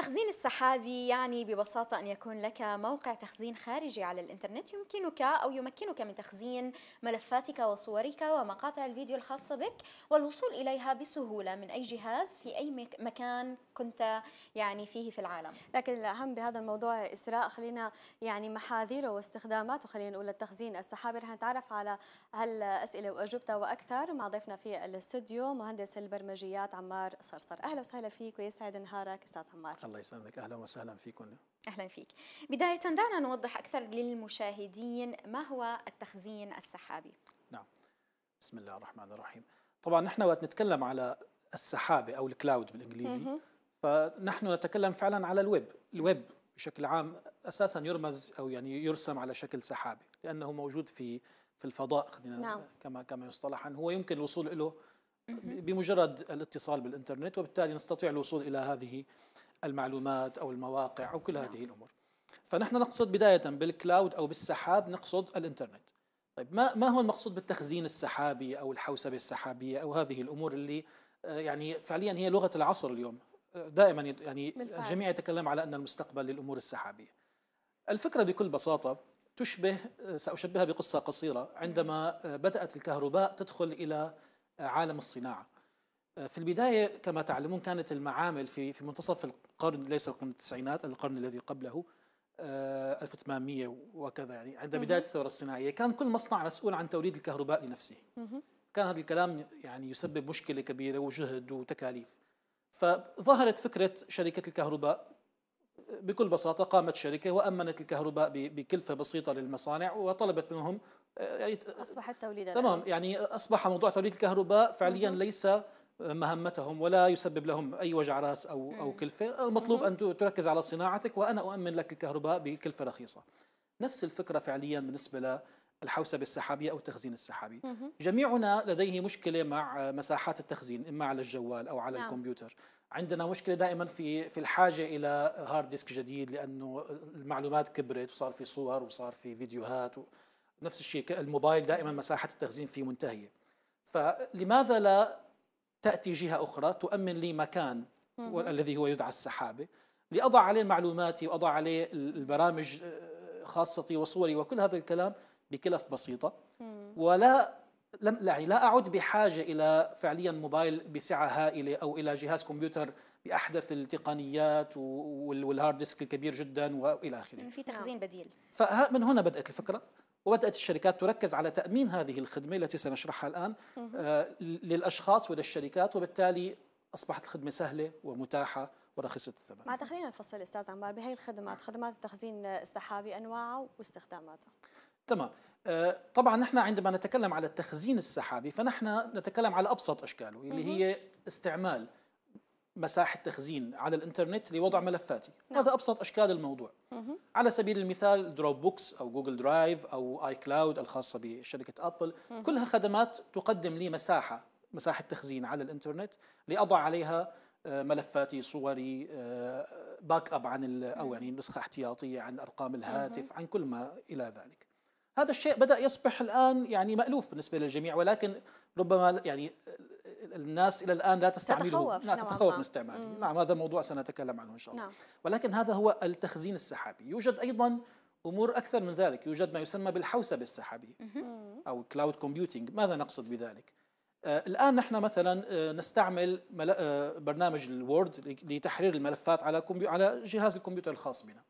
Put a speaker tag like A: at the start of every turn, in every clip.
A: التخزين السحابي يعني ببساطة أن يكون لك موقع تخزين خارجي على الإنترنت يمكنك أو يمكنك من تخزين ملفاتك وصورك ومقاطع الفيديو الخاصة بك والوصول إليها بسهولة من أي جهاز في أي مكان كنت
B: يعني فيه في العالم لكن الأهم بهذا الموضوع إسراء خلينا يعني محاذيره واستخداماته خلينا نقول للتخزين السحابي رح نتعرف على هالأسئلة وأجوبتها وأكثر مع ضيفنا في الاستديو مهندس البرمجيات عمار صرصر أهلا وسهلا فيك ويسعد
C: نهارك أستاذ عمار الله يسلمك اهلا وسهلا فيكم
B: اهلا فيك بدايه دعنا نوضح اكثر
A: للمشاهدين ما هو التخزين السحابي
C: نعم بسم الله الرحمن الرحيم طبعا نحن وقت نتكلم على السحابه او الكلاود بالانجليزي فنحن نتكلم فعلا على الويب الويب بشكل عام اساسا يرمز او يعني يرسم على شكل سحابه لانه موجود في في الفضاء خلينا نعم. كما كما يصطلح هو يمكن الوصول له بمجرد الاتصال بالانترنت وبالتالي نستطيع الوصول الى هذه المعلومات أو المواقع أو كل هذه الأمور فنحن نقصد بداية بالكلاود أو بالسحاب نقصد الإنترنت طيب ما ما هو المقصود بالتخزين السحابي أو الحوسبة السحابية أو هذه الأمور اللي آه، يعني فعليا هي لغة العصر اليوم دائما يعني الجميع يتكلم على أن المستقبل للأمور السحابية الفكرة بكل بساطة تشبه آه، سأشبهها بقصة قصيرة عندما آه، بدأت الكهرباء تدخل إلى عالم الصناعة آه، في البداية كما تعلمون كانت المعامل في في منتصف القرن ليس القرن التسعينات القرن الذي قبله 1800 آه، وكذا يعني عند بداية الثورة الصناعية كان كل مصنع مسؤول عن توريد الكهرباء لنفسه كان هذا الكلام يعني يسبب مشكلة كبيرة وجهد وتكاليف فظهرت فكرة شركة الكهرباء آه، بكل بساطة قامت شركة وأمنت الكهرباء بكلفة بسيطة للمصانع وطلبت منهم يعني
B: أصبحت توليدا تمام
C: يعني أصبح موضوع توليد الكهرباء فعليا ليس مهمتهم ولا يسبب لهم اي وجع راس او او كلفه، المطلوب ان تركز على صناعتك وانا اؤمن لك الكهرباء بكلفه رخيصه. نفس الفكره فعليا بالنسبه للحوسبه السحابيه او التخزين السحابي. جميعنا لديه مشكله مع مساحات التخزين اما على الجوال او على نعم. الكمبيوتر. عندنا مشكله دائما في في الحاجه الى هارد ديسك جديد لانه المعلومات كبرت وصار في صور وصار في فيديوهات و... نفس الشيء الموبايل دائما مساحه التخزين فيه منتهيه. فلماذا لا تأتي جهة أخرى تؤمن لي مكان الذي هو يدعى السحابة لأضع عليه معلوماتي وأضع عليه البرامج آه، خاصتي وصوري وكل هذا الكلام بكلف بسيطة ولا لم يعني لا أعد بحاجة إلى فعليا موبايل بسعة هائلة أو إلى جهاز كمبيوتر بأحدث التقنيات والهارد ديسك الكبير جدا وإلى آخره يعني
A: في تخزين نعم. بديل
C: فمن هنا بدأت الفكرة وبدأت الشركات تركز على تأمين هذه الخدمة التي سنشرحها الآن آه، للأشخاص وللشركات وبالتالي أصبحت الخدمة سهلة ومتاحة ورخيصة الثمن مع
B: خلينا نفصل أستاذ عمار بهي الخدمات خدمات التخزين السحابي أنواعه واستخداماتها
C: تمام آه، طبعا نحن عندما نتكلم على التخزين السحابي فنحن نتكلم على أبسط أشكاله اللي هي استعمال مساحة تخزين على الإنترنت لوضع ملفاتي نعم. هذا أبسط أشكال الموضوع مه. على سبيل المثال دروب بوكس أو جوجل درايف أو آي كلاود الخاصة بشركة أبل مه. كلها خدمات تقدم لي مساحة مساحة تخزين على الإنترنت لأضع عليها آه، ملفاتي صوري باك آه، أب عن أو يعني نسخة احتياطية عن أرقام الهاتف عن كل ما إلى ذلك هذا الشيء بدأ يصبح الآن يعني مألوف بالنسبة للجميع ولكن ربما يعني الناس إلى الآن لا تستعمله تتخوف لا نعم، تتخوف من استعماله نعم هذا موضوع سنتكلم عنه إن شاء الله نعم. ولكن هذا هو التخزين السحابي يوجد أيضا أمور أكثر من ذلك يوجد ما يسمى بالحوسبة السحابية أو كلاود كومبيوتينج ماذا نقصد بذلك؟ آه الآن نحن مثلا آه نستعمل مل... آه برنامج الوورد لتحرير الملفات على على جهاز الكمبيوتر الخاص بنا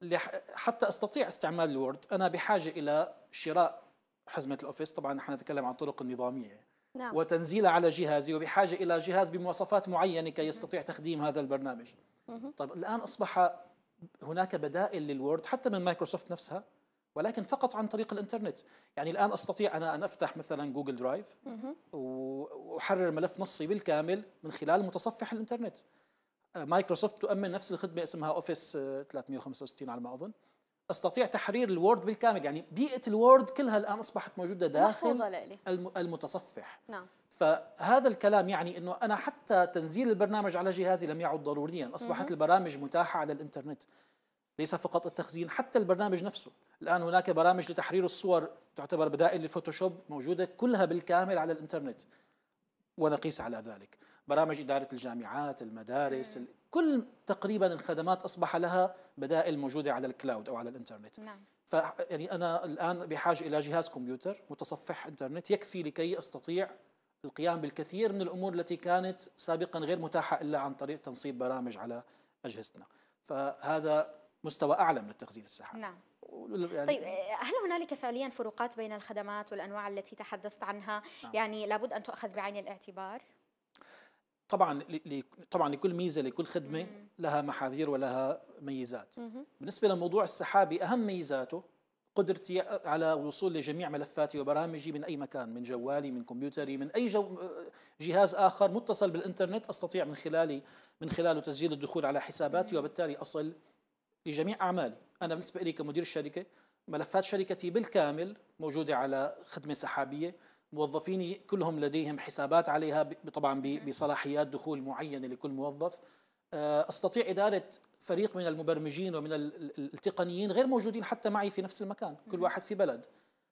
C: لح... حتى أستطيع استعمال الوورد أنا بحاجة إلى شراء حزمة الأوفيس طبعا نحن نتكلم عن طرق النظامية نعم. وتنزيله على جهازي وبحاجة إلى جهاز بمواصفات معينة كي يستطيع تخديم هذا البرنامج طيب الآن أصبح هناك بدائل للوورد حتى من مايكروسوفت نفسها ولكن فقط عن طريق الانترنت يعني الآن أستطيع أنا أن أفتح مثلا جوجل درايف وأحرر ملف نصي بالكامل من خلال متصفح الانترنت مايكروسوفت تؤمن نفس الخدمة اسمها أوفيس 365 على ما أظن استطيع تحرير الوورد بالكامل يعني بيئه الوورد كلها الان اصبحت موجوده داخل المتصفح نعم فهذا الكلام يعني انه انا حتى تنزيل البرنامج على جهازي لم يعد ضروريا اصبحت مم. البرامج متاحه على الانترنت ليس فقط التخزين حتى البرنامج نفسه الان هناك برامج لتحرير الصور تعتبر بدائل للفوتوشوب موجوده كلها بالكامل على الانترنت ونقيس على ذلك برامج إدارة الجامعات المدارس مم. كل تقريبا الخدمات أصبح لها بدائل موجودة على الكلاود أو على الإنترنت نعم. ف يعني أنا الآن بحاجة إلى جهاز كمبيوتر متصفح إنترنت يكفي لكي أستطيع القيام بالكثير من الأمور التي كانت سابقا غير متاحة إلا عن طريق تنصيب برامج على أجهزتنا فهذا مستوى أعلى من التخزين السحابي نعم يعني طيب
A: آه، هل هنالك فعليا فروقات بين الخدمات والانواع التي تحدثت عنها نعم. يعني لابد ان تؤخذ بعين الاعتبار
C: طبعا طبعا لكل ميزه لكل خدمه لها محاذير ولها ميزات بالنسبه لموضوع السحابي اهم ميزاته قدرتي على الوصول لجميع ملفاتي وبرامجي من اي مكان من جوالي من كمبيوتري من اي جو جهاز اخر متصل بالانترنت استطيع من خلالي من خلاله تسجيل الدخول على حساباتي وبالتالي اصل لجميع أعمالي أنا بالنسبة لي كمدير الشركة ملفات شركتي بالكامل موجودة على خدمة سحابية موظفيني كلهم لديهم حسابات عليها طبعا بصلاحيات دخول معينة لكل موظف آه، استطيع اداره فريق من المبرمجين ومن التقنيين غير موجودين حتى معي في نفس المكان، كل واحد في بلد.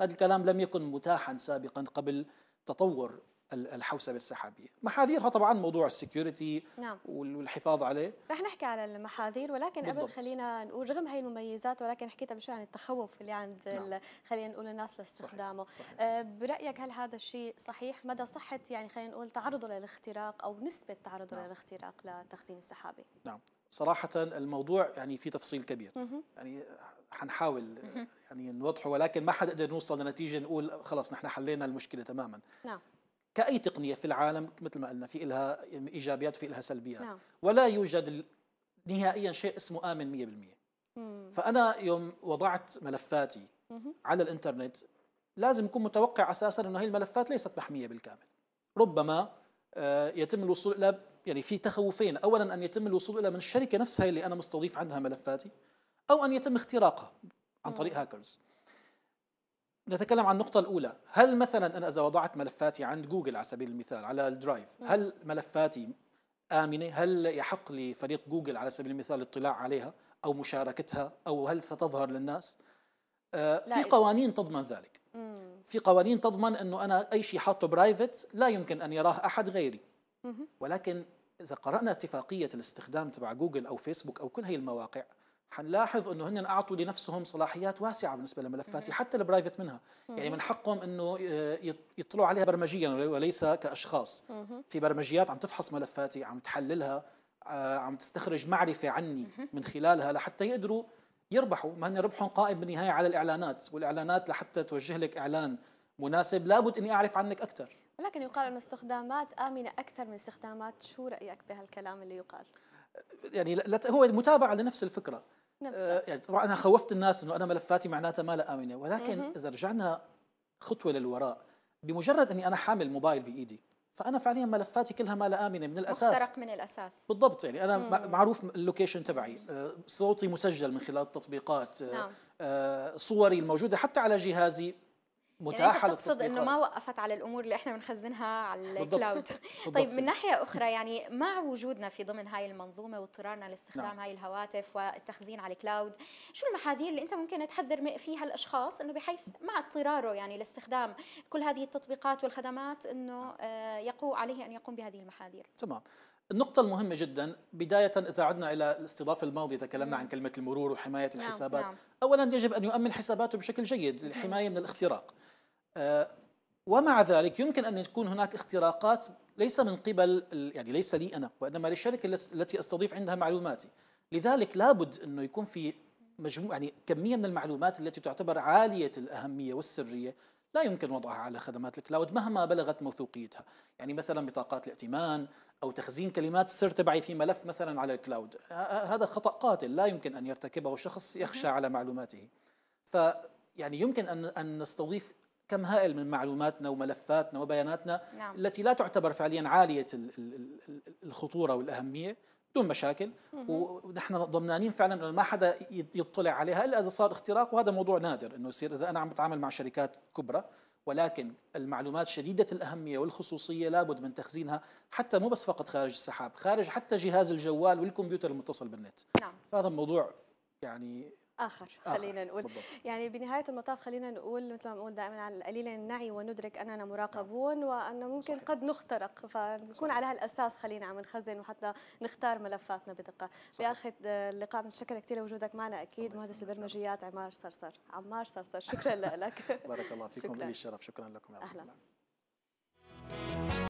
C: هذا الكلام لم يكن متاحا سابقا قبل تطور الحوسبه السحابيه، محاذيرها طبعا موضوع السكيورتي نعم. والحفاظ عليه
B: رح نحكي على المحاذير ولكن بالضبط. قبل خلينا نقول رغم هي المميزات ولكن حكيت قبل شوي عن التخوف اللي عند نعم. خلينا نقول الناس لاستخدامه صحيح. صحيح. آه، برايك هل هذا الشيء صحيح مدى صحه يعني خلينا نقول تعرضه للاختراق او نسبه تعرضه نعم. للاختراق للتخزين السحابي
C: نعم صراحة الموضوع يعني في تفصيل كبير مه. يعني حنحاول يعني نوضحه ولكن ما حد قدر نوصل لنتيجة نقول خلص نحن حلينا المشكلة تماما نعم كأي تقنية في العالم مثل ما قلنا في إلها إيجابيات وفي إلها سلبيات نعم. ولا يوجد نهائيا شيء اسمه آمن 100% مم. فأنا يوم وضعت ملفاتي مم. على الإنترنت لازم أكون متوقع أساسا أنه هي الملفات ليست محمية بالكامل ربما آه، يتم الوصول إلى يعني في تخوفين أولا أن يتم الوصول إلى من الشركة نفسها اللي أنا مستضيف عندها ملفاتي أو أن يتم اختراقها عن طريق هاكرز نتكلم عن النقطة الأولى، هل مثلا أنا إذا وضعت ملفاتي عند جوجل على سبيل المثال على الدرايف، هل ملفاتي آمنة؟ هل يحق لفريق جوجل على سبيل المثال الاطلاع عليها أو مشاركتها أو هل ستظهر للناس؟ آه، في قوانين تضمن ذلك. في قوانين تضمن أنه أنا أي شيء حاطه برايفت لا يمكن أن يراه أحد غيري. ولكن إذا قرأنا اتفاقية الاستخدام تبع جوجل أو فيسبوك أو كل هي المواقع حنلاحظ انه هن اعطوا لنفسهم صلاحيات واسعه بالنسبه لملفاتي حتى البرايفت منها يعني من حقهم انه يطلعوا عليها برمجيا وليس كاشخاص في برمجيات عم تفحص ملفاتي عم تحللها آه، عم تستخرج معرفه عني من خلالها لحتى يقدروا يربحوا ما هن ربحهم قائم بالنهايه على الاعلانات والاعلانات لحتى توجه لك اعلان مناسب لابد اني اعرف عنك اكثر
B: ولكن يقال انه استخدامات امنه اكثر من استخدامات شو رايك بهالكلام اللي يقال
C: يعني هو متابعه لنفس الفكره آه، يعني طبعا انا خوفت الناس انه انا ملفاتي معناتها ما لها امنه ولكن مم. اذا رجعنا خطوه للوراء بمجرد اني انا حامل موبايل بايدي فانا فعليا ملفاتي كلها ما لها امنه من الاساس مخترق
A: من الاساس
C: بالضبط يعني انا مم. معروف اللوكيشن تبعي آه، صوتي مسجل من خلال التطبيقات آه، نعم. صوري الموجوده حتى على جهازي يعني متاحه يعني تقصد انه ما
A: وقفت على الامور اللي احنا بنخزنها على الكلاود طيب من ناحيه اخرى يعني مع وجودنا في ضمن هاي المنظومه واضطرارنا لاستخدام نعم. هاي الهواتف والتخزين على الكلاود شو المحاذير اللي انت ممكن تحذر فيها الاشخاص انه بحيث مع اضطراره يعني لاستخدام كل هذه التطبيقات والخدمات انه آه، يقوى عليه ان يقوم بهذه المحاذير
C: تمام النقطة المهمة جدا بداية إذا عدنا إلى الاستضافة الماضية تكلمنا عن كلمة المرور وحماية نعم، الحسابات نعم. نعم. أولا يجب أن يؤمن حساباته بشكل جيد للحماية من الاختراق آه، ومع ذلك يمكن ان يكون هناك اختراقات ليس من قبل يعني ليس لي انا وانما للشركه التي استضيف عندها معلوماتي لذلك لابد انه يكون في مجموع يعني كميه من المعلومات التي تعتبر عاليه الاهميه والسريه لا يمكن وضعها على خدمات الكلاود مهما بلغت موثوقيتها يعني مثلا بطاقات الائتمان او تخزين كلمات السر تبعي في ملف مثلا على الكلاود آه، آه، هذا خطا قاتل لا يمكن ان يرتكبه شخص يخشى على معلوماته ف يعني يمكن ان ان نستضيف كم هائل من معلوماتنا وملفاتنا وبياناتنا نعم. التي لا تعتبر فعليا عاليه الخطوره والاهميه بدون مشاكل ونحن ضمنانين فعلا انه ما حدا يطلع عليها الا اذا صار اختراق وهذا موضوع نادر انه يصير اذا انا عم بتعامل مع شركات كبرى ولكن المعلومات شديدة الأهمية والخصوصية لابد من تخزينها حتى مو بس فقط خارج السحاب خارج حتى جهاز الجوال والكمبيوتر المتصل بالنت نعم. فهذا الموضوع يعني
B: آخر خلينا نقول بالضبط. يعني بنهاية المطاف خلينا نقول مثل ما بنقول دائما على القليلة نعي وندرك أننا مراقبون نعم. وأن ممكن صحيح. قد نخترق فنكون صحيح. على هالأساس خلينا عم نخزن وحتى نختار ملفاتنا بدقة بآخر اللقاء بنتشكر كثير لوجودك معنا أكيد مهندس البرمجيات عمار صرصر عمار صرصر شكرا لك بارك الله فيكم لي
C: الشرف شكرا لكم يا أهلا.